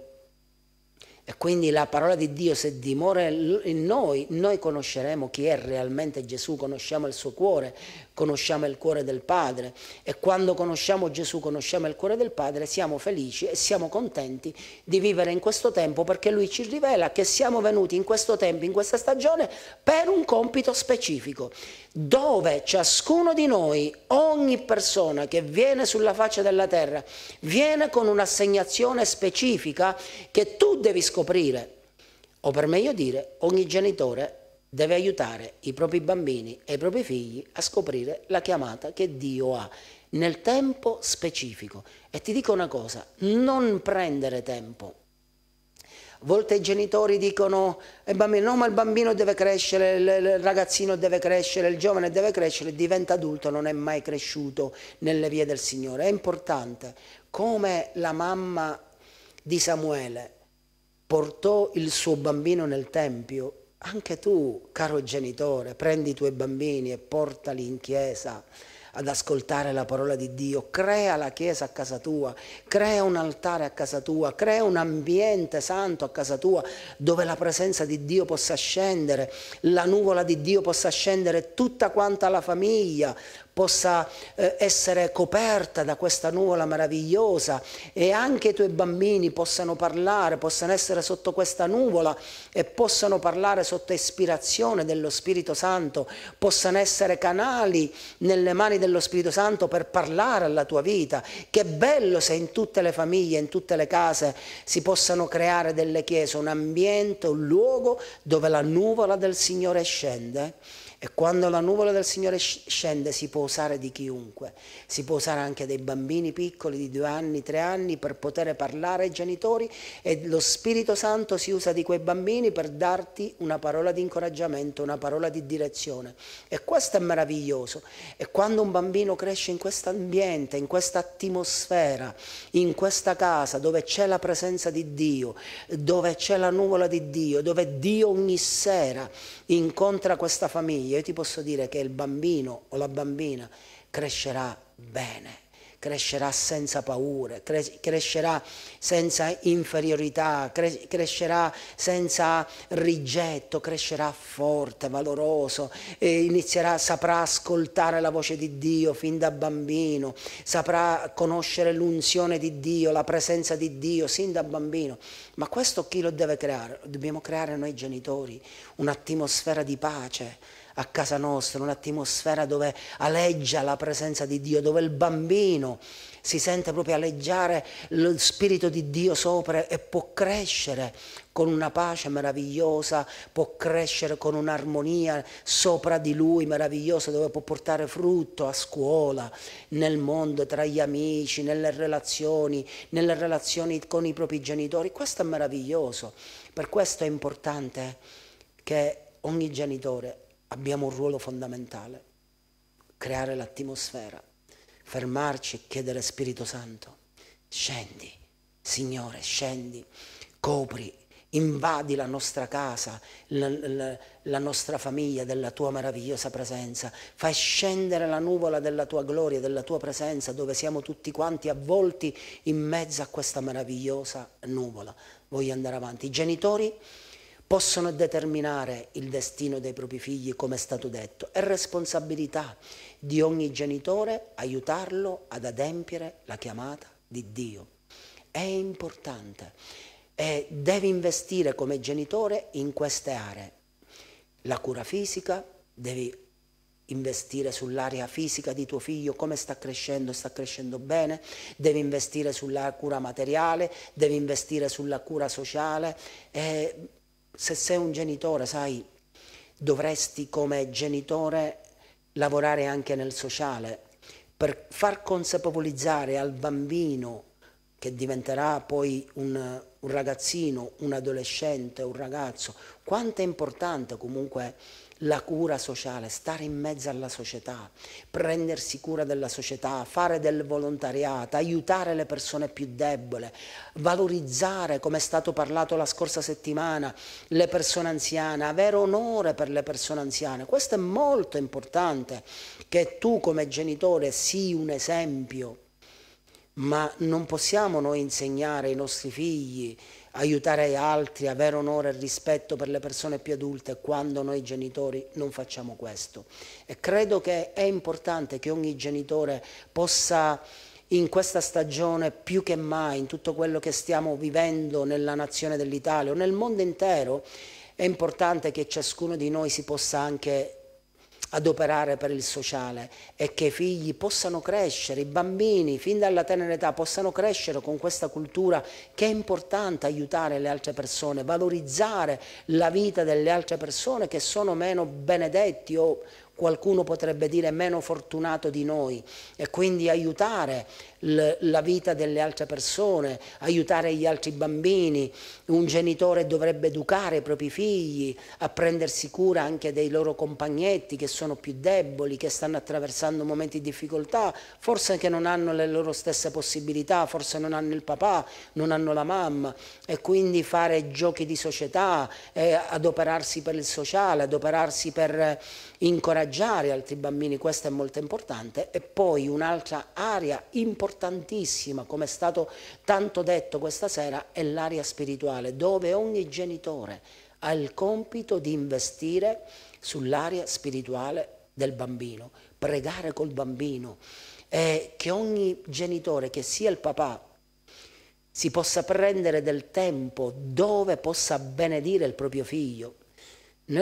e quindi la parola di Dio se dimora in noi, noi conosceremo chi è realmente Gesù, conosciamo il suo cuore, conosciamo il cuore del Padre e quando conosciamo Gesù, conosciamo il cuore del Padre, siamo felici e siamo contenti di vivere in questo tempo perché Lui ci rivela che siamo venuti in questo tempo, in questa stagione, per un compito specifico, dove ciascuno di noi, ogni persona che viene sulla faccia della terra, viene con un'assegnazione specifica che tu devi scoprire. O per meglio dire, ogni genitore deve aiutare i propri bambini e i propri figli a scoprire la chiamata che Dio ha nel tempo specifico. E ti dico una cosa, non prendere tempo. A volte i genitori dicono, eh bambino, no ma il bambino deve crescere, il ragazzino deve crescere, il giovane deve crescere, diventa adulto, non è mai cresciuto nelle vie del Signore. È importante, come la mamma di Samuele portò il suo bambino nel Tempio, anche tu, caro genitore, prendi i tuoi bambini e portali in chiesa ad ascoltare la parola di Dio, crea la chiesa a casa tua, crea un altare a casa tua, crea un ambiente santo a casa tua dove la presenza di Dio possa scendere, la nuvola di Dio possa scendere tutta quanta la famiglia possa eh, essere coperta da questa nuvola meravigliosa e anche i tuoi bambini possano parlare, possano essere sotto questa nuvola e possano parlare sotto ispirazione dello Spirito Santo, possano essere canali nelle mani dello Spirito Santo per parlare alla tua vita. Che bello se in tutte le famiglie, in tutte le case si possano creare delle chiese, un ambiente, un luogo dove la nuvola del Signore scende e quando la nuvola del Signore scende si può usare di chiunque, si può usare anche dei bambini piccoli di due anni, tre anni per poter parlare ai genitori e lo Spirito Santo si usa di quei bambini per darti una parola di incoraggiamento, una parola di direzione. E questo è meraviglioso. E quando un bambino cresce in questo ambiente, in questa atmosfera, in questa casa dove c'è la presenza di Dio, dove c'è la nuvola di Dio, dove Dio ogni sera incontra questa famiglia, io ti posso dire che il bambino o la bambina crescerà bene crescerà senza paure, cres crescerà senza inferiorità, cres crescerà senza rigetto, crescerà forte, valoroso, inizierà, saprà ascoltare la voce di Dio fin da bambino, saprà conoscere l'unzione di Dio, la presenza di Dio sin da bambino. Ma questo chi lo deve creare? Dobbiamo creare noi genitori un'atmosfera di pace a casa nostra, un'atmosfera dove aleggia la presenza di Dio, dove il bambino si sente proprio aleggiare lo spirito di Dio sopra e può crescere con una pace meravigliosa, può crescere con un'armonia sopra di lui meravigliosa dove può portare frutto a scuola, nel mondo, tra gli amici, nelle relazioni, nelle relazioni con i propri genitori. Questo è meraviglioso, per questo è importante che ogni genitore abbiamo un ruolo fondamentale, creare l'atmosfera, fermarci e chiedere Spirito Santo, scendi, Signore, scendi, copri, invadi la nostra casa, la, la, la, nostra famiglia della tua meravigliosa presenza, fai scendere la nuvola della tua gloria, della tua presenza, dove siamo tutti quanti avvolti in mezzo a questa meravigliosa nuvola. Voglio andare avanti. I genitori possono determinare il destino dei propri figli, come è stato detto. È responsabilità di ogni genitore aiutarlo ad adempiere la chiamata di Dio. È importante e deve investire come genitore in queste aree. La cura fisica, devi investire sull'area fisica di tuo figlio, come sta crescendo, sta crescendo bene, devi investire sulla cura materiale, devi investire sulla cura sociale, eh, se sei un genitore, sai, dovresti come genitore lavorare anche nel sociale per far consapevolizzare al bambino che diventerà poi un, un ragazzino, un adolescente, un ragazzo, quanto è importante comunque la cura sociale, stare in mezzo alla società, prendersi cura della società, fare del volontariato, aiutare le persone più deboli, valorizzare, come è stato parlato la scorsa settimana, le persone anziane, avere onore per le persone anziane. Questo è molto importante, che tu come genitore sii un esempio, ma non possiamo noi insegnare ai nostri figli aiutare altri, avere onore e rispetto per le persone più adulte quando noi genitori non facciamo questo. E credo che è importante che ogni genitore possa in questa stagione più che mai, in tutto quello che stiamo vivendo nella nazione dell'Italia o nel mondo intero, è importante che ciascuno di noi si possa anche ad operare per il sociale e che i figli possano crescere, i bambini fin dalla tenera età possano crescere con questa cultura che è importante aiutare le altre persone, valorizzare la vita delle altre persone che sono meno benedetti o qualcuno potrebbe dire meno fortunato di noi e quindi aiutare la vita delle altre persone, aiutare gli altri bambini, un genitore dovrebbe educare i propri figli a prendersi cura anche dei loro compagnetti che sono più deboli, che stanno attraversando momenti di difficoltà, forse che non hanno le loro stesse possibilità, forse non hanno il papà, non hanno la mamma e quindi fare giochi di società, eh, adoperarsi per il sociale, adoperarsi per eh, incoraggiare ingaggiare altri bambini, questo è molto importante, e poi un'altra area importantissima, come è stato tanto detto questa sera, è l'area spirituale, dove ogni genitore ha il compito di investire sull'area spirituale del bambino, pregare col bambino, e che ogni genitore, che sia il papà, si possa prendere del tempo dove possa benedire il proprio figlio,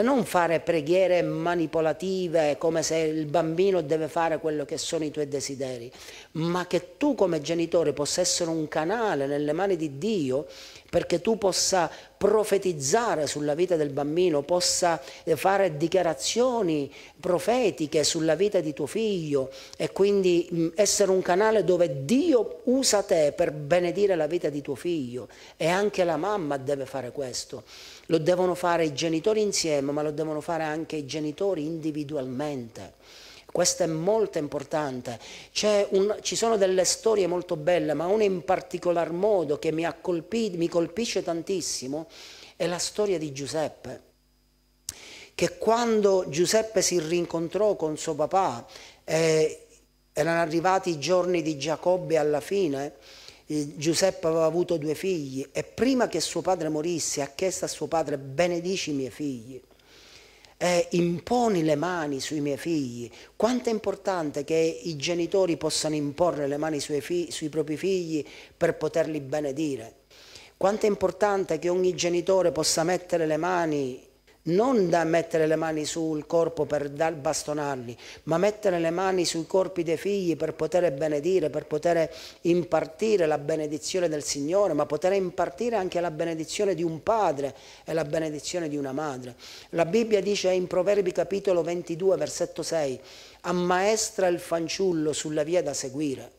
non fare preghiere manipolative come se il bambino deve fare quello che sono i tuoi desideri, ma che tu come genitore possa essere un canale nelle mani di Dio perché tu possa profetizzare sulla vita del bambino, possa eh, fare dichiarazioni profetiche sulla vita di tuo figlio e quindi mm, essere un canale dove Dio usa te per benedire la vita di tuo figlio e anche la mamma deve fare questo. Lo devono fare i genitori insieme, ma lo devono fare anche i genitori individualmente. Questo è molto importante. Un, ci sono delle storie molto belle, ma una in particolar modo che mi, colpito, mi colpisce tantissimo è la storia di Giuseppe che quando Giuseppe si rincontrò con suo papà, eh, erano arrivati i giorni di Giacobbe alla fine, Giuseppe aveva avuto due figli e prima che suo padre morisse ha chiesto a suo padre benedici i miei figli. Eh, imponi le mani sui miei figli. Quanto è importante che i genitori possano imporre le mani sui, figli, sui propri figli per poterli benedire. Quanto è importante che ogni genitore possa mettere le mani non da mettere le mani sul corpo per bastonarli, ma mettere le mani sui corpi dei figli per poter benedire, per poter impartire la benedizione del Signore, ma poter impartire anche la benedizione di un padre e la benedizione di una madre. La Bibbia dice in Proverbi capitolo 22, versetto 6, ammaestra il fanciullo sulla via da seguire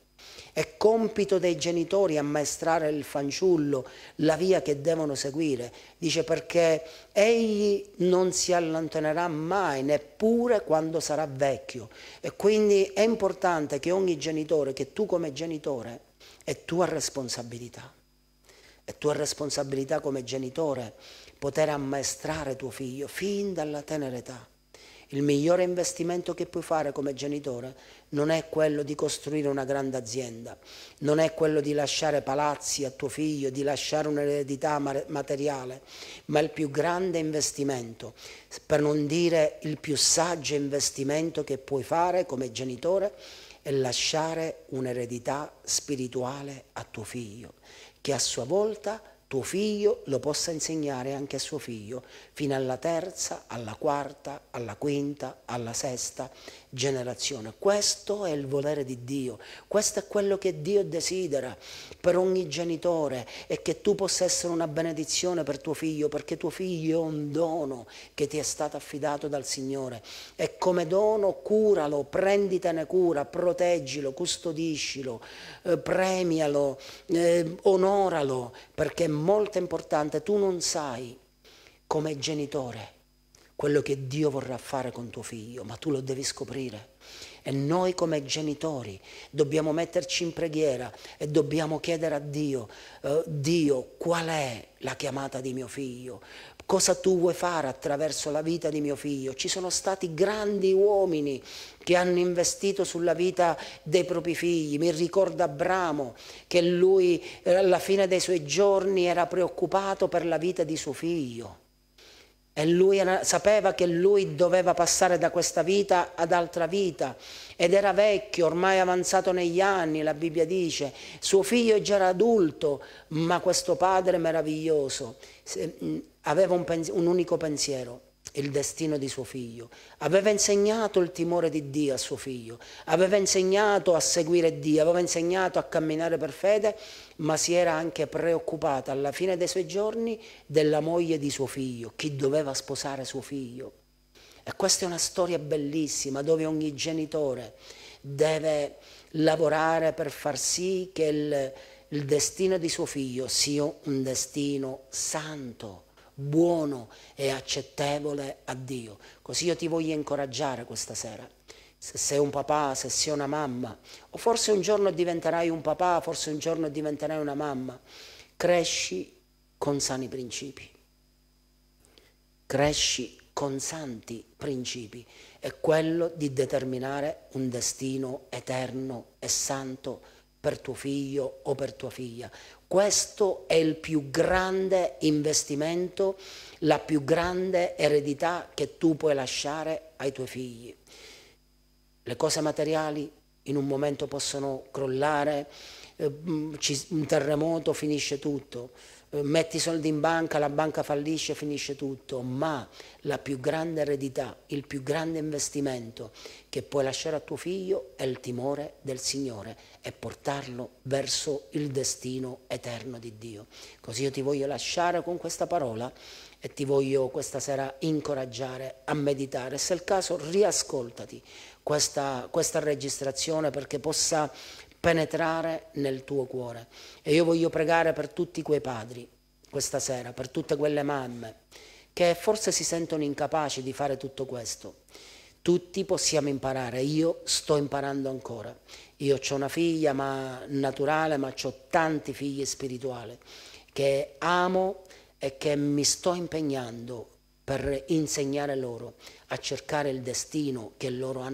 è compito dei genitori ammaestrare il fanciullo la via che devono seguire. Dice perché egli non si allontanerà mai, neppure quando sarà vecchio. E quindi è importante che ogni genitore, che tu come genitore, è tua responsabilità. È tua responsabilità come genitore poter ammaestrare tuo figlio fin dalla tenera età. Il migliore investimento che puoi fare come genitore non è quello di costruire una grande azienda, non è quello di lasciare palazzi a tuo figlio, di lasciare un'eredità materiale, ma il più grande investimento, per non dire il più saggio investimento che puoi fare come genitore, è lasciare un'eredità spirituale a tuo figlio, che a sua volta tuo figlio lo possa insegnare anche a suo figlio, fino alla terza, alla quarta, alla quinta, alla sesta generazione. Questo è il volere di Dio, questo è quello che Dio desidera per ogni genitore e che tu possa essere una benedizione per tuo figlio, perché tuo figlio è un dono che ti è stato affidato dal Signore e come dono curalo, prenditene cura, proteggilo, custodiscilo, eh, premialo, eh, onoralo, perché è molto importante, tu non sai come genitore quello che Dio vorrà fare con tuo figlio, ma tu lo devi scoprire. E noi come genitori dobbiamo metterci in preghiera e dobbiamo chiedere a Dio, eh, Dio qual è la chiamata di mio figlio? Cosa tu vuoi fare attraverso la vita di mio figlio? Ci sono stati grandi uomini che hanno investito sulla vita dei propri figli. Mi ricorda Abramo che lui eh, alla fine dei suoi giorni era preoccupato per la vita di suo figlio e lui sapeva che lui doveva passare da questa vita ad altra vita ed era vecchio, ormai avanzato negli anni, la Bibbia dice. Suo figlio già era adulto, ma questo padre meraviglioso aveva un, un unico pensiero, il destino di suo figlio, aveva insegnato il timore di Dio a suo figlio, aveva insegnato a seguire Dio, aveva insegnato a camminare per fede, ma si era anche preoccupata alla fine dei suoi giorni della moglie di suo figlio, chi doveva sposare suo figlio. E questa è una storia bellissima dove ogni genitore deve lavorare per far sì che il, il destino di suo figlio sia un destino santo buono e accettevole a Dio. Così io ti voglio incoraggiare questa sera. Se sei un papà, se sei una mamma, o forse un giorno diventerai un papà, forse un giorno diventerai una mamma, cresci con sani principi. Cresci con santi principi è quello di determinare un destino eterno e santo per tuo figlio o per tua figlia. Questo è il più grande investimento, la più grande eredità che tu puoi lasciare ai tuoi figli. Le cose materiali in un momento possono crollare, eh, mm, un terremoto finisce tutto eh, metti i soldi in banca, la banca fallisce, finisce tutto, ma la più grande eredità, il più grande investimento che puoi lasciare a tuo figlio è il timore del Signore e portarlo verso il destino eterno di Dio. Così io ti voglio lasciare con questa parola e ti voglio questa sera incoraggiare a meditare. Se è il caso, riascoltati questa, questa registrazione perché possa penetrare nel tuo cuore. E io voglio pregare per tutti quei padri questa sera, per tutte quelle mamme che forse si sentono incapaci di fare tutto questo. Tutti possiamo imparare, io sto imparando ancora. Io ho una figlia ma naturale, ma ho tanti figli spirituali che amo e che mi sto impegnando per insegnare loro a cercare il destino che, loro,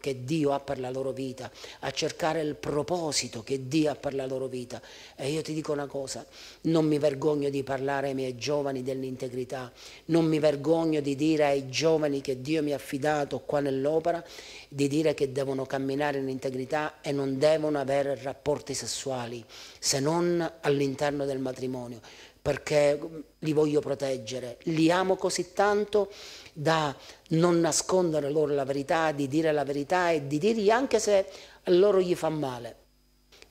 che, Dio ha per la loro vita, a cercare il proposito che Dio ha per la loro vita. E io ti dico una cosa, non mi vergogno di parlare ai miei giovani dell'integrità, non mi vergogno di dire ai giovani che Dio mi ha affidato qua nell'opera, di dire che devono camminare in integrità e non devono avere rapporti sessuali, se non all'interno del matrimonio perché mm, li voglio proteggere, li amo così tanto da non nascondere loro la verità, di dire la verità e di dirgli anche se a loro gli fa male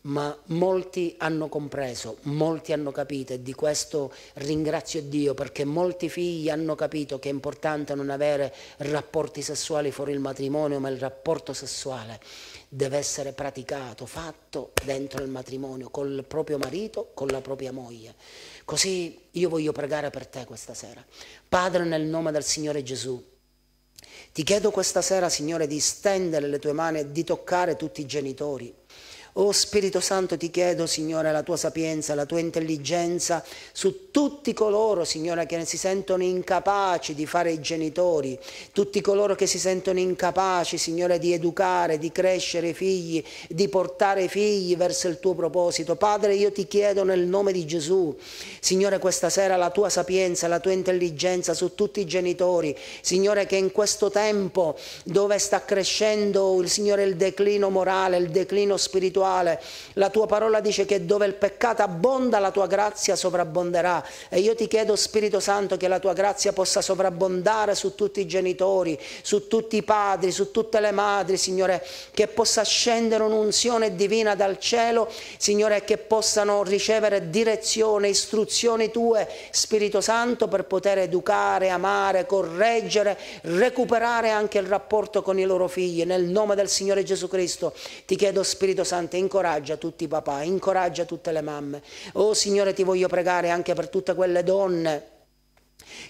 ma molti hanno compreso, molti hanno capito e di questo ringrazio Dio perché molti figli hanno capito che è importante non avere rapporti sessuali fuori il matrimonio, ma il rapporto sessuale deve essere praticato, fatto dentro il matrimonio, col proprio marito, con la propria moglie. Così io voglio pregare per te questa sera. Padre, nel nome del Signore Gesù, ti chiedo questa sera, Signore, di stendere le tue mani e di toccare tutti i genitori Oh Spirito Santo ti chiedo, Signore, la tua sapienza, la tua intelligenza su tutti coloro, Signore, che si sentono incapaci di fare i genitori, tutti coloro che si sentono incapaci, Signore, di educare, di crescere i figli, di portare i figli verso il tuo proposito. Padre, io ti chiedo nel nome di Gesù, Signore, questa sera la tua sapienza, la tua intelligenza su tutti i genitori, Signore, che in questo tempo dove sta crescendo, Signore, il declino morale, il declino spirituale, spirituale. La tua parola dice che dove il peccato abbonda la tua grazia sovrabbonderà e io ti chiedo Spirito Santo che la tua grazia possa sovrabbondare su tutti i genitori, su tutti i padri, su tutte le madri, Signore, che possa scendere un'unzione divina dal cielo, Signore, che possano ricevere direzione, istruzioni tue, Spirito Santo, per poter educare, amare, correggere, recuperare anche il rapporto con i loro figli. Nel nome del Signore Gesù Cristo ti chiedo Spirito Santo veramente incoraggia tutti i papà, incoraggia tutte le mamme. Oh Signore ti voglio pregare anche per tutte quelle donne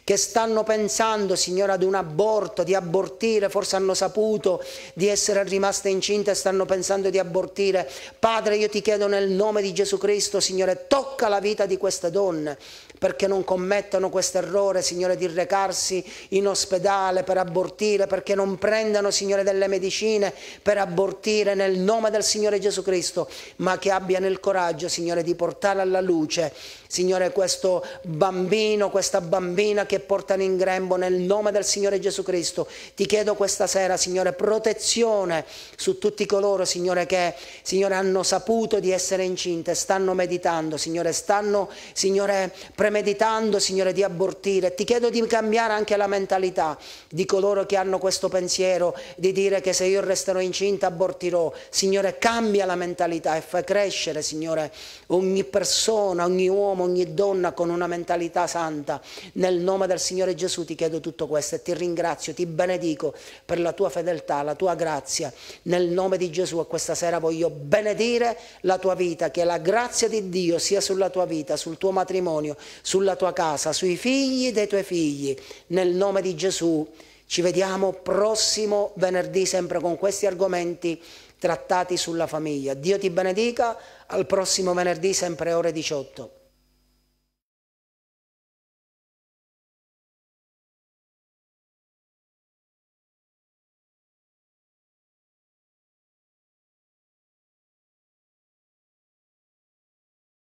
che stanno pensando, Signore, ad un aborto, di abortire, forse hanno saputo di essere rimaste incinte e stanno pensando di abortire. Padre, io ti chiedo nel nome di Gesù Cristo, Signore, tocca la vita di queste donne, perché non commettano questo errore, Signore, di recarsi in ospedale per abortire, perché non prendano, Signore, delle medicine per abortire nel nome del Signore Gesù Cristo, ma che abbiano il coraggio, Signore, di portare alla luce, Signore, questo bambino, questa bambina che portano in grembo nel nome del Signore Gesù Cristo. Ti chiedo questa sera, Signore, protezione su tutti coloro, Signore, che, Signore, hanno saputo di essere incinte, stanno meditando, Signore, stanno, Signore, preparando premeditando, Signore, di abortire. Ti chiedo di cambiare anche la mentalità di coloro che hanno questo pensiero di dire che se io resterò incinta abortirò. Signore, cambia la mentalità e fai crescere, Signore, ogni persona, ogni uomo, ogni donna con una mentalità santa. Nel nome del Signore Gesù ti chiedo tutto questo e ti ringrazio, ti benedico per la tua fedeltà, la tua grazia. Nel nome di Gesù e questa sera voglio benedire la tua vita, che la grazia di Dio sia sulla tua vita, sul tuo matrimonio, sulla tua casa, sui figli dei tuoi figli, nel nome di Gesù. Ci vediamo prossimo venerdì sempre con questi argomenti trattati sulla famiglia. Dio ti benedica, al prossimo venerdì sempre ore 18.